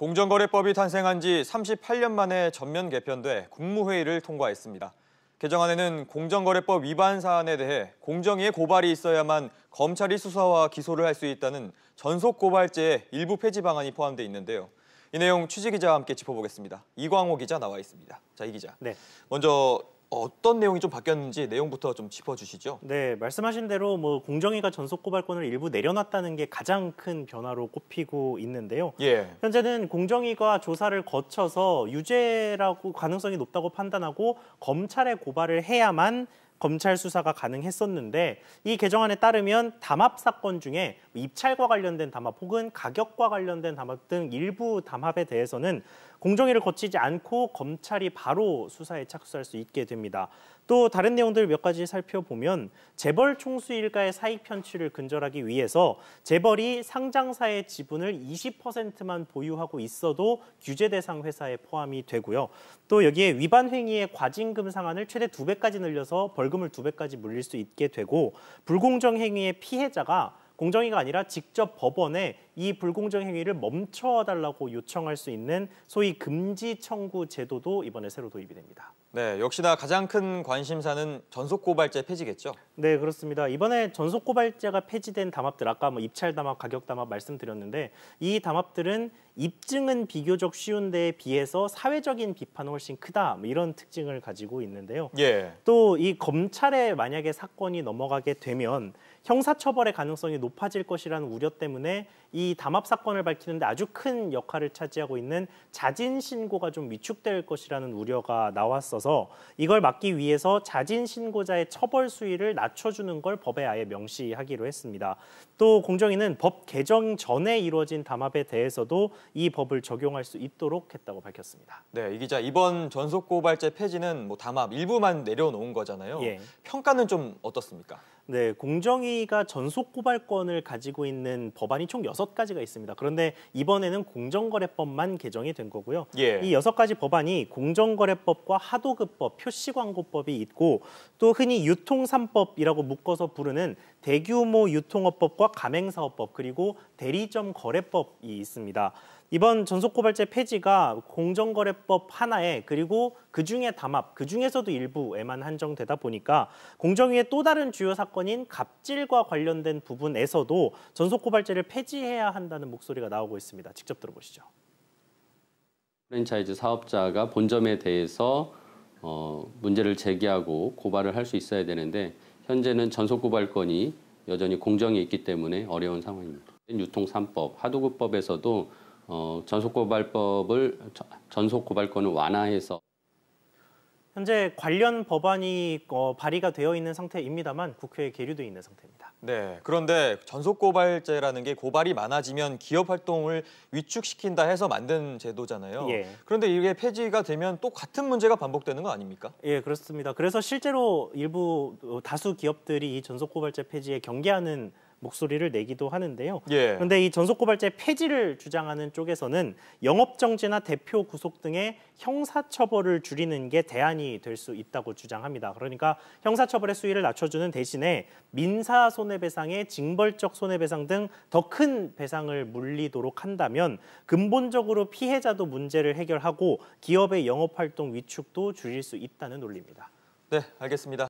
공정거래법이 탄생한 지 38년 만에 전면 개편돼 국무회의를 통과했습니다. 개정안에는 공정거래법 위반 사안에 대해 공정위의 고발이 있어야만 검찰이 수사와 기소를 할 수 있다는 전속고발제의 일부 폐지 방안이 포함돼 있는데요. 이 내용 취재 기자와 함께 짚어보겠습니다. 이광호 기자 나와 있습니다. 자, 이 기자. 네. 먼저 어떤 내용이 좀 바뀌었는지 내용부터 좀 짚어주시죠. 네, 말씀하신 대로 뭐 공정위가 전속 고발권을 일부 내려놨다는 게 가장 큰 변화로 꼽히고 있는데요. 예. 현재는 공정위가 조사를 거쳐서 유죄라고 가능성이 높다고 판단하고 검찰에 고발을 해야만 검찰 수사가 가능했었는데 이 개정안에 따르면 담합 사건 중에 입찰과 관련된 담합 혹은 가격과 관련된 담합 등 일부 담합에 대해서는 공정위를 거치지 않고 검찰이 바로 수사에 착수할 수 있게 됩니다. 또 다른 내용들 몇 가지 살펴보면 재벌 총수 일가의 사익 편취를 근절하기 위해서 재벌이 상장사의 지분을 20%만 보유하고 있어도 규제 대상 회사에 포함이 되고요. 또 여기에 위반 행위의 과징금 상한을 최대 2배까지 늘려서 벌 벌금을 두 배까지 물릴 수 있게 되고 불공정 행위의 피해자가 공정위가 아니라 직접 법원에 이 불공정 행위를 멈춰달라고 요청할 수 있는 소위 금지 청구 제도도 이번에 새로 도입이 됩니다. 네, 역시나 가장 큰 관심사는 전속고발제 폐지겠죠? 네, 그렇습니다. 이번에 전속고발제가 폐지된 담합들, 아까 뭐 입찰 담합, 가격 담합 말씀드렸는데 이 담합들은 입증은 비교적 쉬운데 비해서 사회적인 비판은 훨씬 크다, 뭐 이런 특징을 가지고 있는데요. 예. 또 이 검찰에 만약에 사건이 넘어가게 되면 형사처벌의 가능성이 높아질 것이라는 우려 때문에 이 담합 사건을 밝히는데 아주 큰 역할을 차지하고 있는 자진 신고가 좀 위축될 것이라는 우려가 나왔어서 이걸 막기 위해서 자진 신고자의 처벌 수위를 낮춰주는 걸 법에 아예 명시하기로 했습니다. 또 공정위는 법 개정 전에 이루어진 담합에 대해서도 이 법을 적용할 수 있도록 했다고 밝혔습니다. 네, 이 기자 이번 전속 고발제 폐지는 뭐 담합 일부만 내려놓은 거잖아요. 예. 평가는 좀 어떻습니까? 네, 공정위가 전속 고발권을 가지고 있는 법안이 총6 가지가 있습니다. 그런데 이번에는 공정거래법만 개정이 된 거고요. 예. 이6 가지 법안이 공정거래법과 하도급법, 표시광고법이 있고 또 흔히 유통산법이라고 묶어서 부르는 대규모 유통업법과 가맹사업법 그리고 대리점 거래법이 있습니다. 이번 전속고발제 폐지가 공정거래법 하나에 그리고 그중에 담합, 그중에서도 일부에만 한정되다 보니까 공정위의 또 다른 주요 사건인 갑질과 관련된 부분에서도 전속고발제를 폐지해야 한다는 목소리가 나오고 있습니다. 직접 들어보시죠. 프랜차이즈 사업자가 본점에 대해서 어, 문제를 제기하고 고발을 할 수 있어야 되는데 현재는 전속고발권이 여전히 공정이 있기 때문에 어려운 상황입니다. 유통 3법, 하도급법에서도 어, 전속고발법을 전속고발권을 완화해서 현재 관련 법안이 어, 발의가 되어 있는 상태입니다만 국회에 계류돼 있는 상태입니다. 네, 그런데 전속고발제라는 게 고발이 많아지면 기업 활동을 위축시킨다 해서 만든 제도잖아요. 예. 그런데 이게 폐지가 되면 또 같은 문제가 반복되는 거 아닙니까? 예, 그렇습니다. 그래서 실제로 일부 어, 다수 기업들이 이 전속고발제 폐지에 경계하는 목소리를 내기도 하는데요. 예. 그런데 이 전속고발제 폐지를 주장하는 쪽에서는 영업정지나 대표 구속 등의 형사처벌을 줄이는 게 대안이 될 수 있다고 주장합니다. 그러니까 형사처벌의 수위를 낮춰주는 대신에 민사 손해배상에 징벌적 손해배상 등 더 큰 배상을 물리도록 한다면 근본적으로 피해자도 문제를 해결하고 기업의 영업활동 위축도 줄일 수 있다는 논리입니다. 네, 알겠습니다.